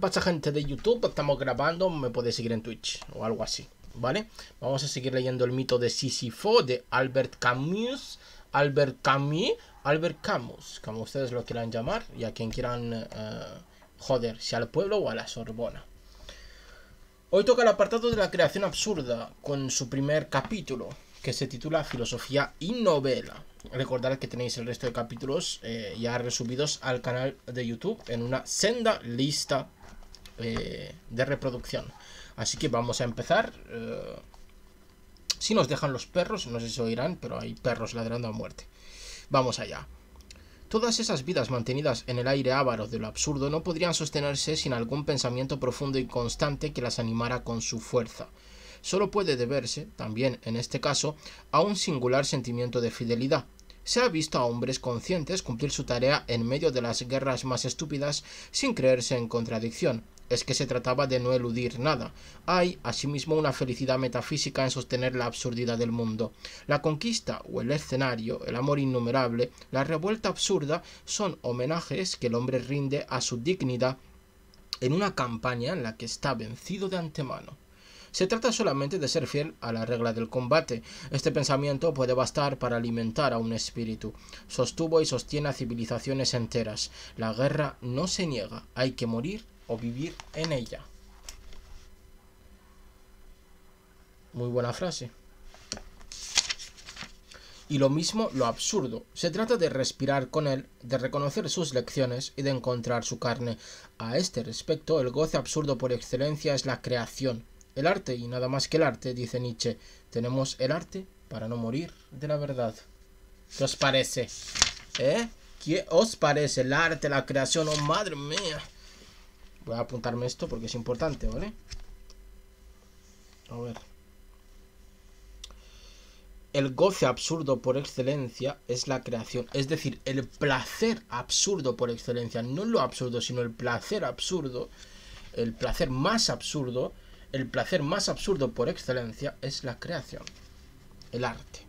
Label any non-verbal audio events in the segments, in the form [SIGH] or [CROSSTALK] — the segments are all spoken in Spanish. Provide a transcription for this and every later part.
pasa gente de YouTube? Estamos grabando, me podéis seguir en Twitch o algo así, ¿vale? Vamos a seguir leyendo el mito de Sísifo de Albert Camus, Albert Camus, Albert Camus, como ustedes lo quieran llamar y a quien quieran eh, joder, si al pueblo o a la Sorbona. Hoy toca el apartado de la creación absurda, con su primer capítulo, que se titula Filosofía y Novela. Recordad que tenéis el resto de capítulos eh, ya resumidos al canal de YouTube en una senda lista eh, de reproducción. Así que vamos a empezar. Eh, si nos dejan los perros, no sé si oirán, pero hay perros ladrando a muerte. Vamos allá. Todas esas vidas mantenidas en el aire avaro de lo absurdo no podrían sostenerse sin algún pensamiento profundo y constante que las animara con su fuerza. Solo puede deberse, también en este caso, a un singular sentimiento de fidelidad. Se ha visto a hombres conscientes cumplir su tarea en medio de las guerras más estúpidas sin creerse en contradicción, es que se trataba de no eludir nada. Hay, asimismo, una felicidad metafísica en sostener la absurdidad del mundo. La conquista o el escenario, el amor innumerable, la revuelta absurda son homenajes que el hombre rinde a su dignidad en una campaña en la que está vencido de antemano. Se trata solamente de ser fiel a la regla del combate. Este pensamiento puede bastar para alimentar a un espíritu. Sostuvo y sostiene a civilizaciones enteras. La guerra no se niega, hay que morir o vivir en ella. Muy buena frase. Y lo mismo lo absurdo. Se trata de respirar con él, de reconocer sus lecciones y de encontrar su carne. A este respecto, el goce absurdo por excelencia es la creación. El arte y nada más que el arte, dice Nietzsche. Tenemos el arte para no morir de la verdad. ¿Qué os parece? ¿Eh? ¿Qué os parece el arte, la creación? ¡Oh, madre mía! Voy a apuntarme esto porque es importante, ¿vale? A ver. El goce absurdo por excelencia es la creación. Es decir, el placer absurdo por excelencia. No lo absurdo, sino el placer absurdo. El placer más absurdo. El placer más absurdo por excelencia es la creación. El arte.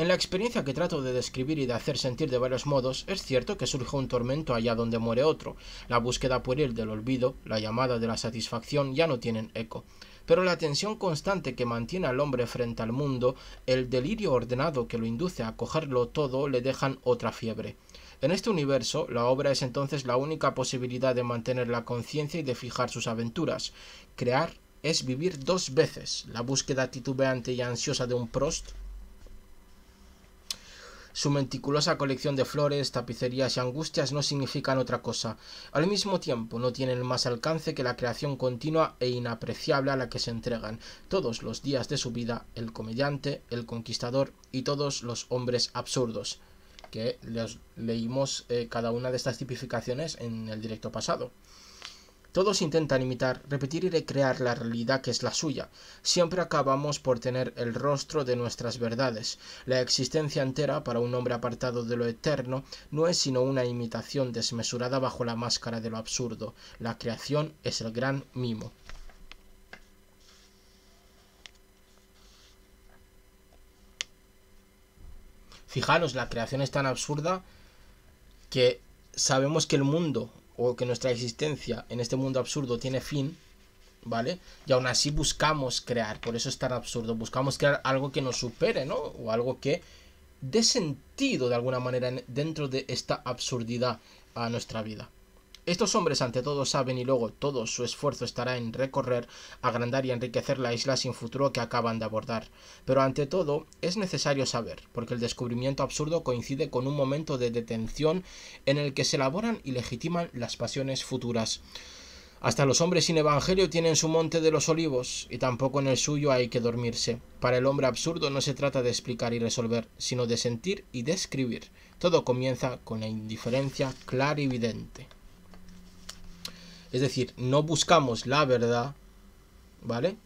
En la experiencia que trato de describir y de hacer sentir de varios modos, es cierto que surge un tormento allá donde muere otro. La búsqueda pueril del olvido, la llamada de la satisfacción ya no tienen eco. Pero la tensión constante que mantiene al hombre frente al mundo, el delirio ordenado que lo induce a cogerlo todo, le dejan otra fiebre. En este universo, la obra es entonces la única posibilidad de mantener la conciencia y de fijar sus aventuras. Crear es vivir dos veces, la búsqueda titubeante y ansiosa de un Prost su meticulosa colección de flores, tapicerías y angustias no significan otra cosa. Al mismo tiempo, no tienen más alcance que la creación continua e inapreciable a la que se entregan todos los días de su vida el comediante, el conquistador y todos los hombres absurdos, que les leímos eh, cada una de estas tipificaciones en el directo pasado. Todos intentan imitar, repetir y recrear la realidad que es la suya. Siempre acabamos por tener el rostro de nuestras verdades. La existencia entera para un hombre apartado de lo eterno no es sino una imitación desmesurada bajo la máscara de lo absurdo. La creación es el gran mimo. Fijaros, la creación es tan absurda que sabemos que el mundo o que nuestra existencia en este mundo absurdo tiene fin, ¿vale? Y aún así buscamos crear, por eso es tan absurdo, buscamos crear algo que nos supere, ¿no? O algo que dé sentido de alguna manera dentro de esta absurdidad a nuestra vida. Estos hombres ante todo saben y luego todo su esfuerzo estará en recorrer, agrandar y enriquecer la isla sin futuro que acaban de abordar. Pero ante todo es necesario saber, porque el descubrimiento absurdo coincide con un momento de detención en el que se elaboran y legitiman las pasiones futuras. Hasta los hombres sin evangelio tienen su monte de los olivos, y tampoco en el suyo hay que dormirse. Para el hombre absurdo no se trata de explicar y resolver, sino de sentir y describir. Todo comienza con la indiferencia clara y evidente. Es decir, no buscamos la verdad, ¿vale?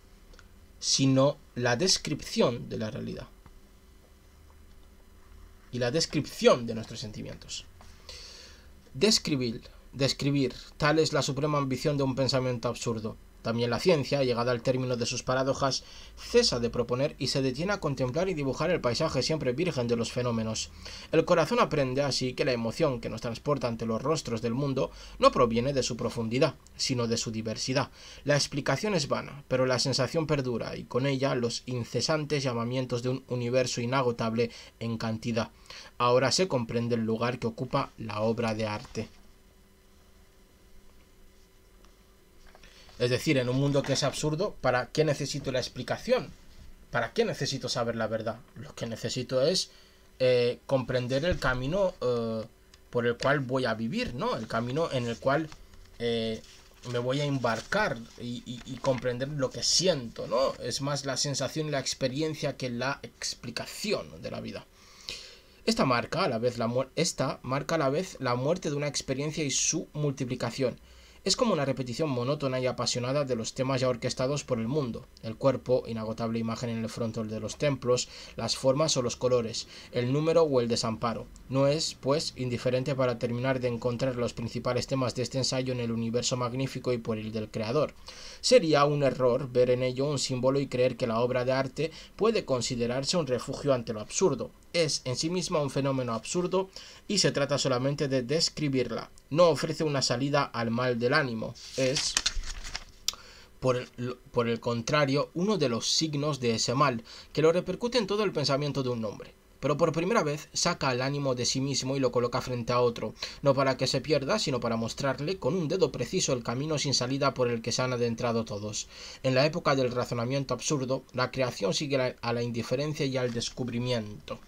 Sino la descripción de la realidad. Y la descripción de nuestros sentimientos. Describir, describir, tal es la suprema ambición de un pensamiento absurdo. También la ciencia, llegada al término de sus paradojas, cesa de proponer y se detiene a contemplar y dibujar el paisaje siempre virgen de los fenómenos. El corazón aprende así que la emoción que nos transporta ante los rostros del mundo no proviene de su profundidad, sino de su diversidad. La explicación es vana, pero la sensación perdura y con ella los incesantes llamamientos de un universo inagotable en cantidad. Ahora se comprende el lugar que ocupa la obra de arte. Es decir, en un mundo que es absurdo, ¿para qué necesito la explicación? ¿Para qué necesito saber la verdad? Lo que necesito es eh, comprender el camino eh, por el cual voy a vivir, ¿no? El camino en el cual eh, me voy a embarcar y, comprender lo que siento, ¿no? Es más la sensación y la experiencia que la explicación de la vida. Esta marca, a la vez la esta marca a la vez la muerte de una experiencia y su multiplicación. Es como una repetición monótona y apasionada de los temas ya orquestados por el mundo, el cuerpo, inagotable imagen en el frontal de los templos, las formas o los colores, el número o el desamparo. No es, pues, indiferente para terminar de encontrar los principales temas de este ensayo en el universo magnífico y por el del creador. Sería un error ver en ello un símbolo y creer que la obra de arte puede considerarse un refugio ante lo absurdo, es en sí misma un fenómeno absurdo y se trata solamente de describirla. No ofrece una salida al mal del ánimo. Es, por el, por el contrario, uno de los signos de ese mal, que lo repercute en todo el pensamiento de un hombre pero por primera vez saca el ánimo de sí mismo y lo coloca frente a otro, no para que se pierda, sino para mostrarle con un dedo preciso el camino sin salida por el que se han adentrado todos. En la época del razonamiento absurdo, la creación sigue a la indiferencia y al descubrimiento.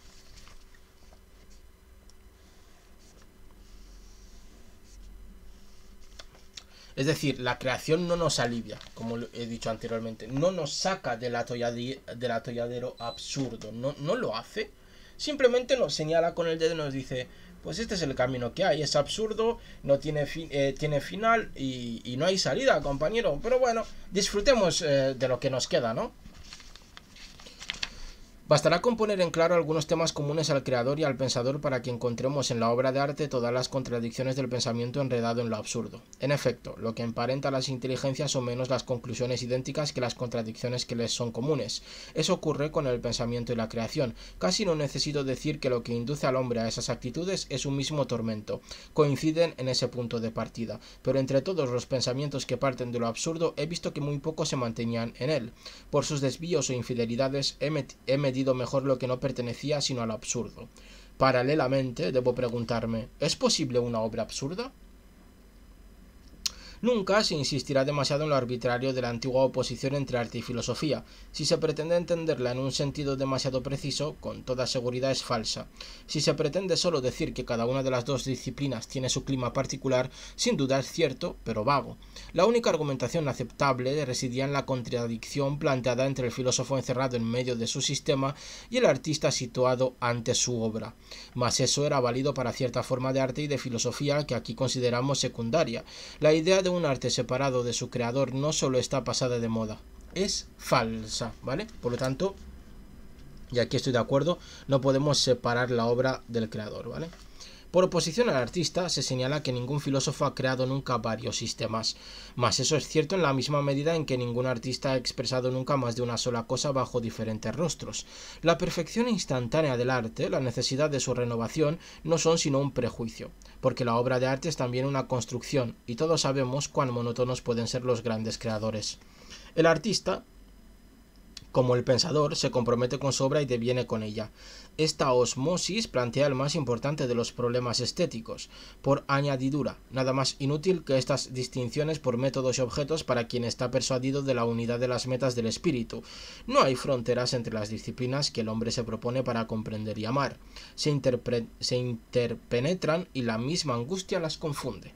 Es decir, la creación no nos alivia, como he dicho anteriormente, no nos saca del, atolladero absurdo, no, no lo hace. Simplemente nos señala con el dedo y nos dice, pues este es el camino que hay, es absurdo, no tiene, eh, tiene final y, no hay salida, compañero. Pero bueno, disfrutemos eh, de lo que nos queda, ¿no? Bastará con poner en claro algunos temas comunes al creador y al pensador para que encontremos en la obra de arte todas las contradicciones del pensamiento enredado en lo absurdo. En efecto, lo que emparenta las inteligencias son menos las conclusiones idénticas que las contradicciones que les son comunes. Eso ocurre con el pensamiento y la creación. Casi no necesito decir que lo que induce al hombre a esas actitudes es un mismo tormento. Coinciden en ese punto de partida, pero entre todos los pensamientos que parten de lo absurdo he visto que muy pocos se mantenían en él. Por sus desvíos o e infidelidades he, mejor lo que no pertenecía sino al absurdo. Paralelamente, debo preguntarme, ¿es posible una obra absurda? Nunca se insistirá demasiado en lo arbitrario de la antigua oposición entre arte y filosofía. Si se pretende entenderla en un sentido demasiado preciso, con toda seguridad es falsa. Si se pretende solo decir que cada una de las dos disciplinas tiene su clima particular, sin duda es cierto, pero vago. La única argumentación aceptable residía en la contradicción planteada entre el filósofo encerrado en medio de su sistema y el artista situado ante su obra. Mas eso era válido para cierta forma de arte y de filosofía que aquí consideramos secundaria. La idea un arte separado de su creador no solo está pasada de moda, es falsa, ¿vale? Por lo tanto, y aquí estoy de acuerdo, no podemos separar la obra del creador, ¿vale? Por oposición al artista, se señala que ningún filósofo ha creado nunca varios sistemas, mas eso es cierto en la misma medida en que ningún artista ha expresado nunca más de una sola cosa bajo diferentes rostros. La perfección instantánea del arte, la necesidad de su renovación, no son sino un prejuicio, porque la obra de arte es también una construcción, y todos sabemos cuán monótonos pueden ser los grandes creadores. El artista, como el pensador, se compromete con su obra y deviene con ella. Esta osmosis plantea el más importante de los problemas estéticos, por añadidura, nada más inútil que estas distinciones por métodos y objetos para quien está persuadido de la unidad de las metas del espíritu. No hay fronteras entre las disciplinas que el hombre se propone para comprender y amar. Se, se interpenetran y la misma angustia las confunde.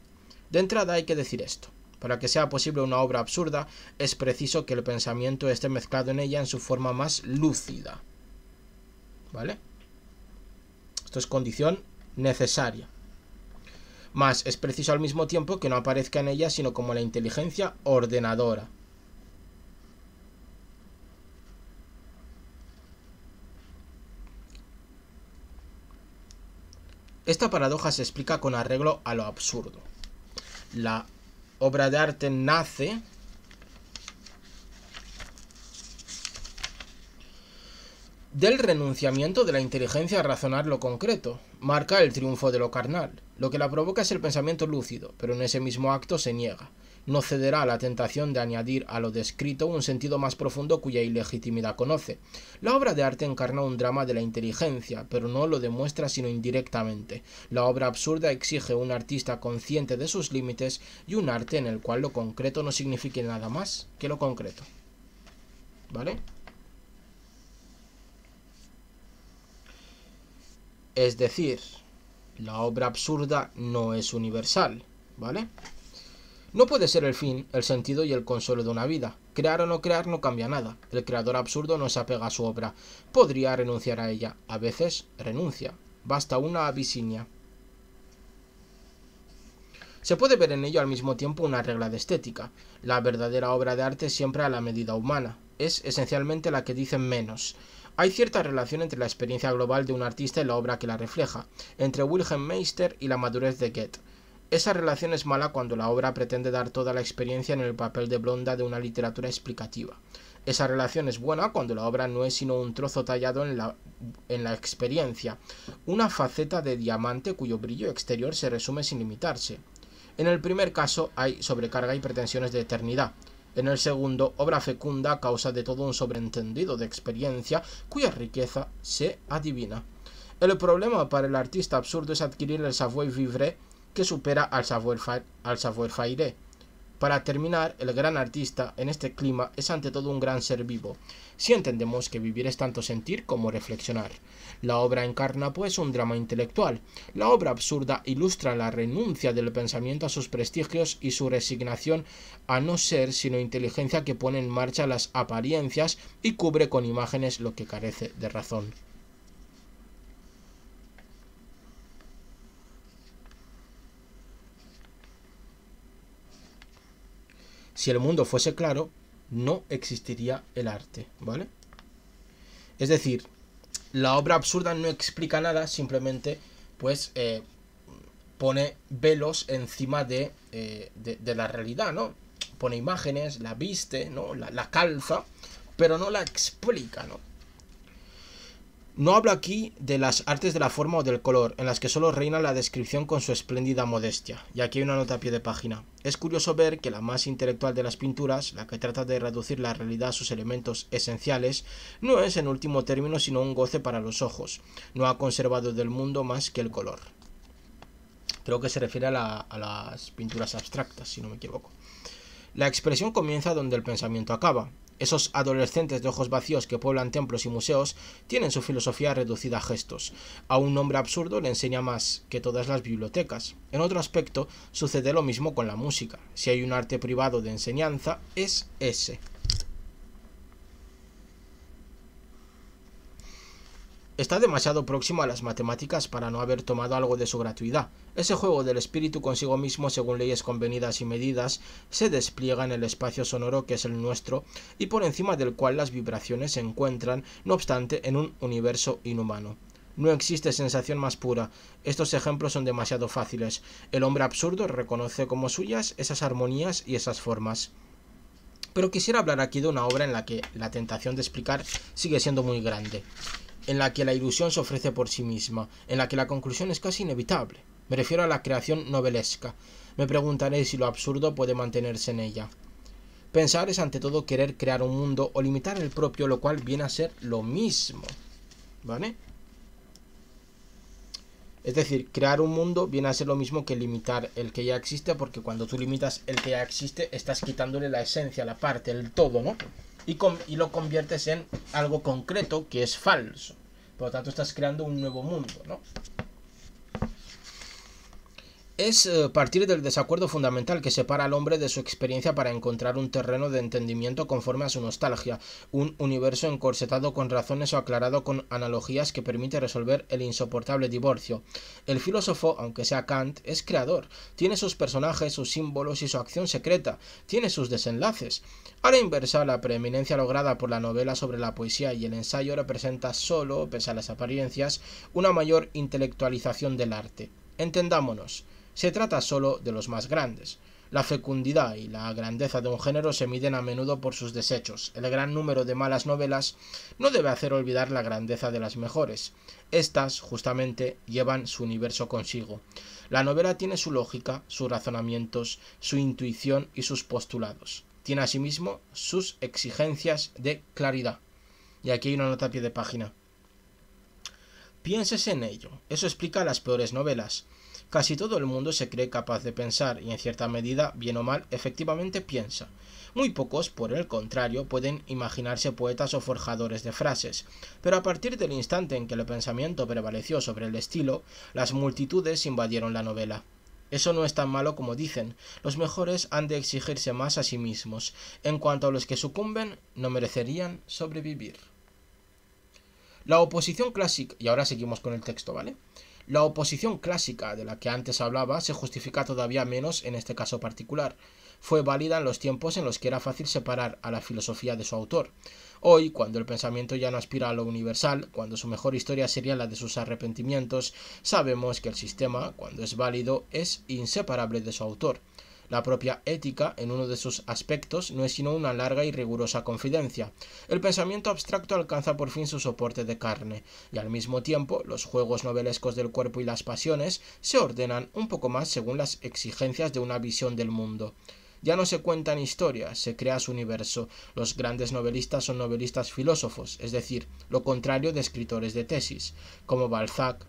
De entrada hay que decir esto. Para que sea posible una obra absurda, es preciso que el pensamiento esté mezclado en ella en su forma más lúcida. ¿Vale? Esto es condición necesaria. Más es preciso al mismo tiempo que no aparezca en ella sino como la inteligencia ordenadora. Esta paradoja se explica con arreglo a lo absurdo. La obra de arte nace. Del renunciamiento de la inteligencia a razonar lo concreto, marca el triunfo de lo carnal. Lo que la provoca es el pensamiento lúcido, pero en ese mismo acto se niega no cederá a la tentación de añadir a lo descrito un sentido más profundo cuya ilegitimidad conoce. La obra de arte encarna un drama de la inteligencia, pero no lo demuestra sino indirectamente. La obra absurda exige un artista consciente de sus límites y un arte en el cual lo concreto no signifique nada más que lo concreto. ¿Vale? Es decir, la obra absurda no es universal, ¿vale? No puede ser el fin, el sentido y el consuelo de una vida. Crear o no crear no cambia nada. El creador absurdo no se apega a su obra. Podría renunciar a ella. A veces renuncia. Basta una abisinia. Se puede ver en ello al mismo tiempo una regla de estética. La verdadera obra de arte siempre a la medida humana. Es esencialmente la que dicen menos. Hay cierta relación entre la experiencia global de un artista y la obra que la refleja, entre Wilhelm Meister y la madurez de Goethe. Esa relación es mala cuando la obra pretende dar toda la experiencia en el papel de blonda de una literatura explicativa. Esa relación es buena cuando la obra no es sino un trozo tallado en la, en la experiencia, una faceta de diamante cuyo brillo exterior se resume sin limitarse. En el primer caso hay sobrecarga y pretensiones de eternidad. En el segundo, obra fecunda a causa de todo un sobreentendido de experiencia cuya riqueza se adivina. El problema para el artista absurdo es adquirir el savoir vivre que supera al Savoir-faire para terminar, el gran artista en este clima es ante todo un gran ser vivo, si entendemos que vivir es tanto sentir como reflexionar. La obra encarna pues un drama intelectual. La obra absurda ilustra la renuncia del pensamiento a sus prestigios y su resignación a no ser sino inteligencia que pone en marcha las apariencias y cubre con imágenes lo que carece de razón. Si el mundo fuese claro, no existiría el arte, ¿vale? Es decir, la obra absurda no explica nada, simplemente pues eh, pone velos encima eh, de, la realidad, ¿no? Pone imágenes, la viste, ¿no? La, la calza, pero no la explica, ¿no? No hablo aquí de las artes de la forma o del color, en las que solo reina la descripción con su espléndida modestia, y aquí hay una nota a pie de página. Es curioso ver que la más intelectual de las pinturas, la que trata de reducir la realidad a sus elementos esenciales, no es en último término sino un goce para los ojos, no ha conservado del mundo más que el color. Creo que se refiere a, a las pinturas abstractas, si no me equivoco. La expresión comienza donde el pensamiento acaba, esos adolescentes de ojos vacíos que pueblan templos y museos tienen su filosofía reducida a gestos. A un hombre absurdo le enseña más que todas las bibliotecas. En otro aspecto, sucede lo mismo con la música. Si hay un arte privado de enseñanza, es ese. Está demasiado próximo a las matemáticas para no haber tomado algo de su gratuidad. Ese juego del espíritu consigo mismo según leyes convenidas y medidas se despliega en el espacio sonoro que es el nuestro y por encima del cual las vibraciones se encuentran, no obstante, en un universo inhumano. No existe sensación más pura. Estos ejemplos son demasiado fáciles. El hombre absurdo reconoce como suyas esas armonías y esas formas. Pero quisiera hablar aquí de una obra en la que la tentación de explicar sigue siendo muy grande en la que la ilusión se ofrece por sí misma, en la que la conclusión es casi inevitable. Me refiero a la creación novelesca. Me preguntaré si lo absurdo puede mantenerse en ella. Pensar es ante todo querer crear un mundo o limitar el propio, lo cual viene a ser lo mismo. ¿Vale? Es decir, crear un mundo viene a ser lo mismo que limitar el que ya existe, porque cuando tú limitas el que ya existe, estás quitándole la esencia, la parte, el todo, ¿no? y, lo conviertes en algo concreto que es falso. Por lo tanto, estás creando un nuevo mundo, ¿no? es eh, partir del desacuerdo fundamental que separa al hombre de su experiencia para encontrar un terreno de entendimiento conforme a su nostalgia, un universo encorsetado con razones o aclarado con analogías que permite resolver el insoportable divorcio. El filósofo, aunque sea Kant, es creador, tiene sus personajes, sus símbolos y su acción secreta, tiene sus desenlaces. A la inversa, la preeminencia lograda por la novela sobre la poesía y el ensayo representa solo, pese a las apariencias, una mayor intelectualización del arte. Entendámonos. Se trata solo de los más grandes. La fecundidad y la grandeza de un género se miden a menudo por sus desechos. El gran número de malas novelas no debe hacer olvidar la grandeza de las mejores. Estas, justamente, llevan su universo consigo. La novela tiene su lógica, sus razonamientos, su intuición y sus postulados. Tiene asimismo sus exigencias de claridad. Y aquí hay una nota a pie de página. Piénsese en ello. Eso explica las peores novelas. Casi todo el mundo se cree capaz de pensar y en cierta medida, bien o mal, efectivamente piensa. Muy pocos, por el contrario, pueden imaginarse poetas o forjadores de frases, pero a partir del instante en que el pensamiento prevaleció sobre el estilo, las multitudes invadieron la novela. Eso no es tan malo como dicen. Los mejores han de exigirse más a sí mismos. En cuanto a los que sucumben, no merecerían sobrevivir. La oposición clásica, y ahora seguimos con el texto, ¿vale? La oposición clásica de la que antes hablaba se justifica todavía menos en este caso particular. Fue válida en los tiempos en los que era fácil separar a la filosofía de su autor. Hoy, cuando el pensamiento ya no aspira a lo universal, cuando su mejor historia sería la de sus arrepentimientos, sabemos que el sistema, cuando es válido, es inseparable de su autor. La propia ética, en uno de sus aspectos, no es sino una larga y rigurosa confidencia. El pensamiento abstracto alcanza por fin su soporte de carne, y al mismo tiempo los juegos novelescos del cuerpo y las pasiones se ordenan un poco más según las exigencias de una visión del mundo. Ya no se cuentan historias, se crea su universo. Los grandes novelistas son novelistas filósofos, es decir, lo contrario de escritores de tesis, como Balzac,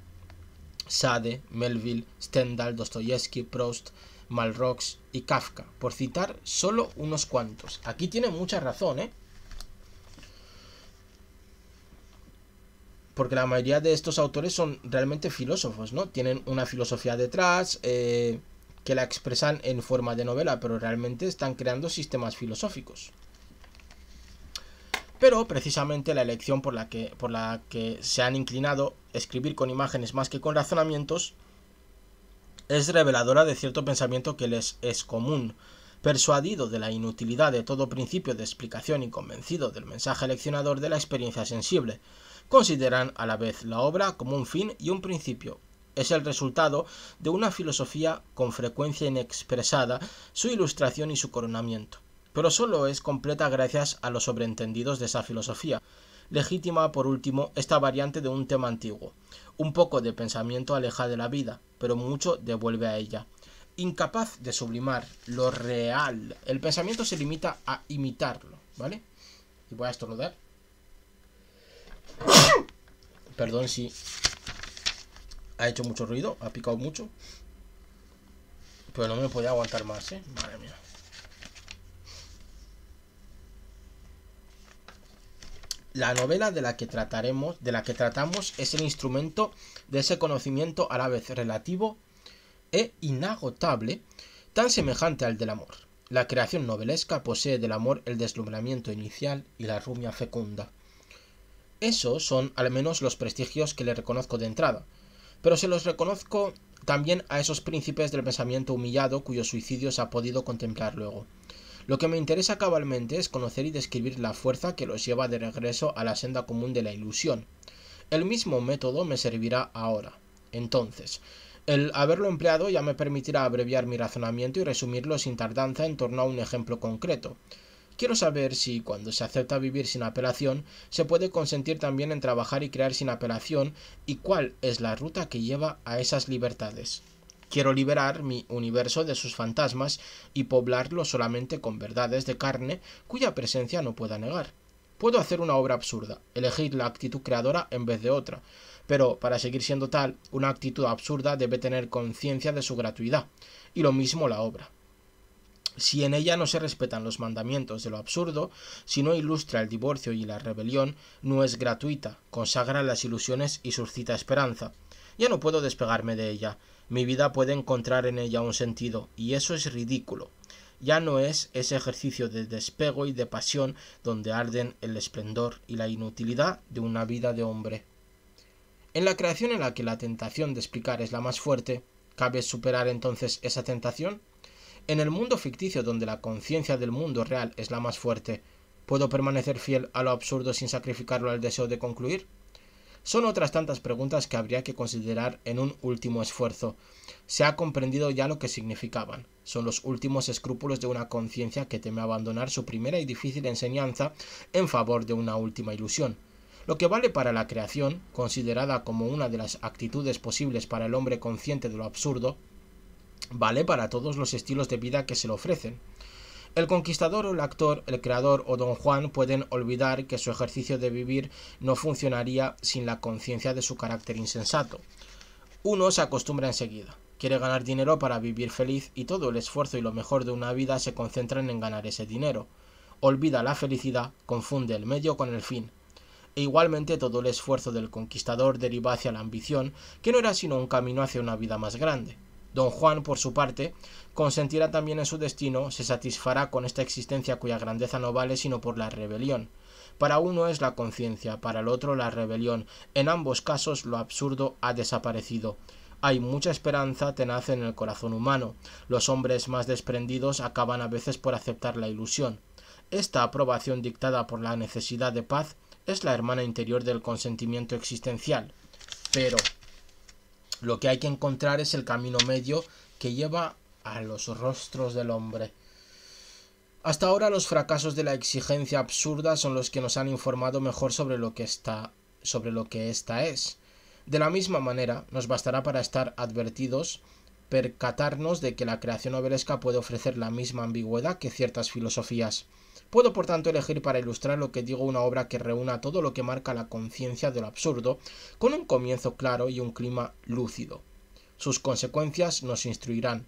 Sade, Melville, Stendhal, Dostoyevsky, Proust, Malrox y Kafka, por citar solo unos cuantos. Aquí tiene mucha razón, ¿eh? Porque la mayoría de estos autores son realmente filósofos, ¿no? Tienen una filosofía detrás, eh, que la expresan en forma de novela, pero realmente están creando sistemas filosóficos. Pero precisamente la elección por la que, por la que se han inclinado escribir con imágenes más que con razonamientos es reveladora de cierto pensamiento que les es común. Persuadido de la inutilidad de todo principio de explicación y convencido del mensaje leccionador de la experiencia sensible, consideran a la vez la obra como un fin y un principio. Es el resultado de una filosofía con frecuencia inexpresada, su ilustración y su coronamiento. Pero solo es completa gracias a los sobreentendidos de esa filosofía legítima por último esta variante de un tema antiguo. Un poco de pensamiento aleja de la vida, pero mucho devuelve a ella. Incapaz de sublimar lo real, el pensamiento se limita a imitarlo, ¿vale? Y voy a estornudar. [COUGHS] Perdón si ha hecho mucho ruido, ha picado mucho. Pero no me podía aguantar más, ¿eh? Madre mía. La novela de la que trataremos, de la que tratamos, es el instrumento de ese conocimiento a la vez relativo e inagotable, tan semejante al del amor. La creación novelesca posee del amor el deslumbramiento inicial y la rumia fecunda. Esos son al menos los prestigios que le reconozco de entrada, pero se los reconozco también a esos príncipes del pensamiento humillado cuyo suicidio se ha podido contemplar luego. Lo que me interesa cabalmente es conocer y describir la fuerza que los lleva de regreso a la senda común de la ilusión. El mismo método me servirá ahora. Entonces, el haberlo empleado ya me permitirá abreviar mi razonamiento y resumirlo sin tardanza en torno a un ejemplo concreto. Quiero saber si, cuando se acepta vivir sin apelación, se puede consentir también en trabajar y crear sin apelación, y cuál es la ruta que lleva a esas libertades. Quiero liberar mi universo de sus fantasmas y poblarlo solamente con verdades de carne cuya presencia no pueda negar. Puedo hacer una obra absurda, elegir la actitud creadora en vez de otra, pero para seguir siendo tal, una actitud absurda debe tener conciencia de su gratuidad, y lo mismo la obra. Si en ella no se respetan los mandamientos de lo absurdo, si no ilustra el divorcio y la rebelión, no es gratuita, consagra las ilusiones y suscita esperanza. Ya no puedo despegarme de ella mi vida puede encontrar en ella un sentido, y eso es ridículo. Ya no es ese ejercicio de despego y de pasión donde arden el esplendor y la inutilidad de una vida de hombre. En la creación en la que la tentación de explicar es la más fuerte, ¿cabe superar entonces esa tentación? En el mundo ficticio donde la conciencia del mundo real es la más fuerte, ¿puedo permanecer fiel a lo absurdo sin sacrificarlo al deseo de concluir? son otras tantas preguntas que habría que considerar en un último esfuerzo. Se ha comprendido ya lo que significaban. Son los últimos escrúpulos de una conciencia que teme abandonar su primera y difícil enseñanza en favor de una última ilusión. Lo que vale para la creación, considerada como una de las actitudes posibles para el hombre consciente de lo absurdo, vale para todos los estilos de vida que se le ofrecen. El conquistador o el actor, el creador o don Juan pueden olvidar que su ejercicio de vivir no funcionaría sin la conciencia de su carácter insensato. Uno se acostumbra enseguida, quiere ganar dinero para vivir feliz y todo el esfuerzo y lo mejor de una vida se concentran en ganar ese dinero. Olvida la felicidad, confunde el medio con el fin, e igualmente todo el esfuerzo del conquistador deriva hacia la ambición, que no era sino un camino hacia una vida más grande. Don Juan, por su parte, consentirá también en su destino, se satisfará con esta existencia cuya grandeza no vale sino por la rebelión. Para uno es la conciencia, para el otro la rebelión. En ambos casos lo absurdo ha desaparecido. Hay mucha esperanza tenaz en el corazón humano. Los hombres más desprendidos acaban a veces por aceptar la ilusión. Esta aprobación dictada por la necesidad de paz es la hermana interior del consentimiento existencial. Pero lo que hay que encontrar es el camino medio que lleva a los rostros del hombre. Hasta ahora los fracasos de la exigencia absurda son los que nos han informado mejor sobre lo que está sobre lo que ésta es. De la misma manera, nos bastará para estar advertidos percatarnos de que la creación obelesca puede ofrecer la misma ambigüedad que ciertas filosofías. Puedo por tanto elegir para ilustrar lo que digo una obra que reúna todo lo que marca la conciencia de lo absurdo, con un comienzo claro y un clima lúcido. Sus consecuencias nos instruirán.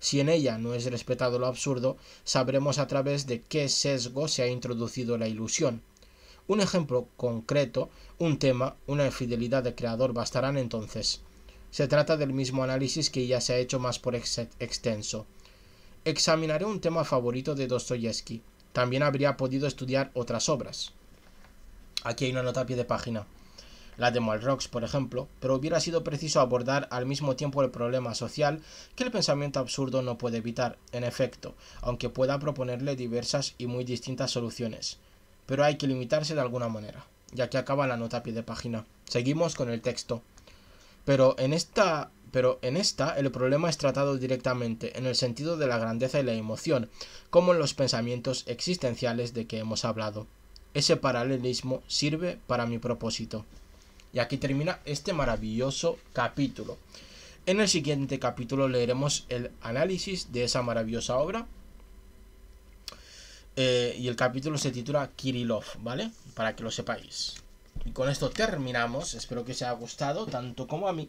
Si en ella no es respetado lo absurdo, sabremos a través de qué sesgo se ha introducido la ilusión. Un ejemplo concreto, un tema, una infidelidad de creador bastarán entonces. Se trata del mismo análisis que ya se ha hecho más por extenso. Examinaré un tema favorito de Dostoyevsky, también habría podido estudiar otras obras. Aquí hay una nota a pie de página, la de Malrox, por ejemplo, pero hubiera sido preciso abordar al mismo tiempo el problema social que el pensamiento absurdo no puede evitar, en efecto, aunque pueda proponerle diversas y muy distintas soluciones. Pero hay que limitarse de alguna manera, ya que acaba la nota a pie de página. Seguimos con el texto. Pero en esta pero en esta el problema es tratado directamente en el sentido de la grandeza y la emoción, como en los pensamientos existenciales de que hemos hablado. Ese paralelismo sirve para mi propósito. Y aquí termina este maravilloso capítulo. En el siguiente capítulo leeremos el análisis de esa maravillosa obra. Eh, y el capítulo se titula Kirilov, ¿vale? Para que lo sepáis. Y con esto terminamos. Espero que os haya gustado, tanto como a mí.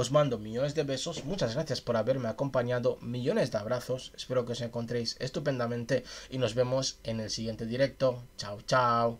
Os mando millones de besos, muchas gracias por haberme acompañado, millones de abrazos, espero que os encontréis estupendamente y nos vemos en el siguiente directo. Chao, chao.